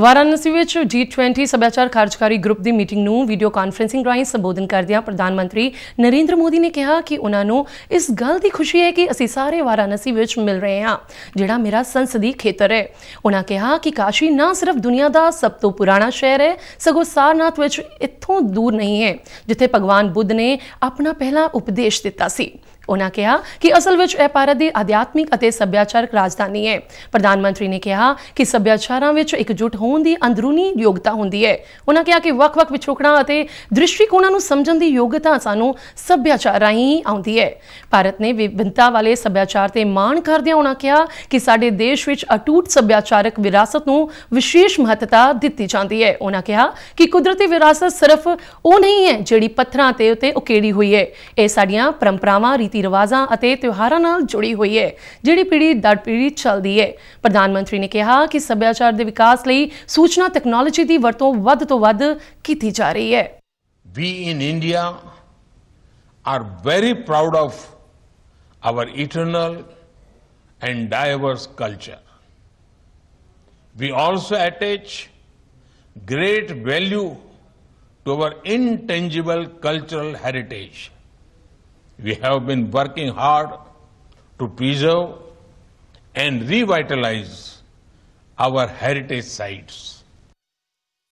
ਵਾਰਾਨਸੀ ਵਿੱਚ G20 ਸਭਿਆਚਾਰ ਕਾਰਜਕਾਰੀ ਗਰੁੱਪ ਦੀ ਮੀਟਿੰਗ ਨੂੰ ਵੀਡੀਓ ਕਾਨਫਰੈਂਸਿੰਗ ਰਾਹੀਂ ਸੰਬੋਧਨ ਕਰਦਿਆਂ ਪ੍ਰਧਾਨ ਮੰਤਰੀ ਨਰਿੰਦਰ ਮੋਦੀ ਨੇ ਕਿਹਾ ਕਿ ਉਹਨਾਂ ਨੂੰ ਇਸ ਗੱਲ ਦੀ ਖੁਸ਼ੀ ਹੈ ਕਿ ਅਸੀਂ ਸਾਰੇ ਵਾਰਾਨਸੀ ਵਿੱਚ ਮਿਲ ਰਹੇ ਹਾਂ ਜਿਹੜਾ ਮੇਰਾ ਸੰਸਦੀ ਖੇਤਰ ਹੈ ਉਹਨਾਂ ਕਿਹਾ ਕਿ ਕਾਸ਼ੀ ਨਾ ਸਿਰਫ ਦੁਨੀਆ ਦਾ ਸਭ ਤੋਂ ਪੁਰਾਣਾ ਸ਼ਹਿਰ ਹੈ ਸਗੋਂ ਸਾਰਨਾਥ ਵਿੱਚ ਇੱਥੋਂ ਦੂਰ ਨਹੀਂ ਹੈ ਜਿੱਥੇ ਭਗਵਾਨ ਬੁੱਧ ਨੇ ਆਪਣਾ ਪਹਿਲਾ ਉਪਦੇਸ਼ ਦਿੱਤਾ ਸੀ ਉਹਨਾਂ ਕਿਹਾ ਕਿ ਅਸਲ ਵਿੱਚ ਇਹ ਭਾਰਤ ਦੀ ਅਧਿਆਤਮਿਕ ਅਤੇ ਸੱਭਿਆਚਾਰਕ ਰਾਜਧਾਨੀ ਹੈ ਪ੍ਰਧਾਨ ਮੰਤਰੀ ਨੇ ਕਿਹਾ ਕਿ ਸੱਭਿਆਚਾਰਾਂ ਵਿੱਚ ਇਕਜੁੱਟ ਹੋਣ ਦੀ ਅੰਦਰੂਨੀ ਯੋਗਤਾ ਹੁੰਦੀ ਹੈ ਉਹਨਾਂ ਕਿਹਾ ਕਿ ਵੱਖ-ਵੱਖ ਵਿਛੋਕੜਾਂ ਅਤੇ ਦ੍ਰਿਸ਼ਟੀਕੋਣਾਂ ਨੂੰ ਸਮਝਣ ਦੀ ਯੋਗਤਾ ਸਾਨੂੰ ਸੱਭਿਆਚਾਰ ਰਾਹੀਂ ਆਉਂਦੀ ਹੈ ਭਾਰਤ ਨੇ ਵਿਭਿੰਨਤਾ ਵਾਲੇ ਸੱਭਿਆਚਾਰ ਤੇ ਮਾਣ ਕਰਦਿਆਂ ਉਹਨਾਂ ਕਿਹਾ ਕਿ ਸਾਡੇ ਦੇਸ਼ ਵਿੱਚ ਅਟੁੱਟ ਸੱਭਿਆਚਾਰਕ ਵਿਰਾਸਤ ਨੂੰ ਵਿਸ਼ੇਸ਼ ਮਹੱਤਤਾ ਦਿੱਤੀ ਜਾਂਦੀ ਹੈ ਉਹਨਾਂ ਕਿਹਾ ਕਿ ਕੁਦਰਤੀ ਵਿਰਾਸਤ ਸਿਰਫ ਉਹ ਨਹੀਂ ਹੈ ਜਿਹੜੀ ਪੱਥਰਾਂ ਤੇ ਉਤੇ ਉਕੇੜੀ ਹੋਈ ਹੈ ਇਹ ਸਾਡੀਆਂ ਪਰੰਪਰਾਵਾਂ ਰੀਤੀ ਰਿਵਾਜ਼ਾਂ ਅਤੇ ਤਿਉਹਾਰਾਂ ਨਾਲ ਜੁੜੀ ਹੋਈ ਹੈ ਜਿਹੜੀ ਪੀੜ੍ਹੀ ਦਰ ਪੀੜ੍ਹੀ ਚੱਲਦੀ ਹੈ ਪ੍ਰਧਾਨ ਮੰਤਰੀ ਨੇ ਕਿਹਾ ਕਿ ਸੱਭਿਆਚਾਰ ਦੇ ਵਿਕਾਸ ਲਈ ਸੂਚਨਾ ਟੈਕਨੋਲੋਜੀ ਦੀ ਵਰਤੋਂ ਵੱਧ ਤੋਂ ਵੱਧ ਕੀਤੀ ਜਾ ਰਹੀ ਹੈ we in India are very proud of our eternal and diverse culture we also attach great value to our intangible cultural heritage. We have been working hard to preserve and revitalize our heritage sites.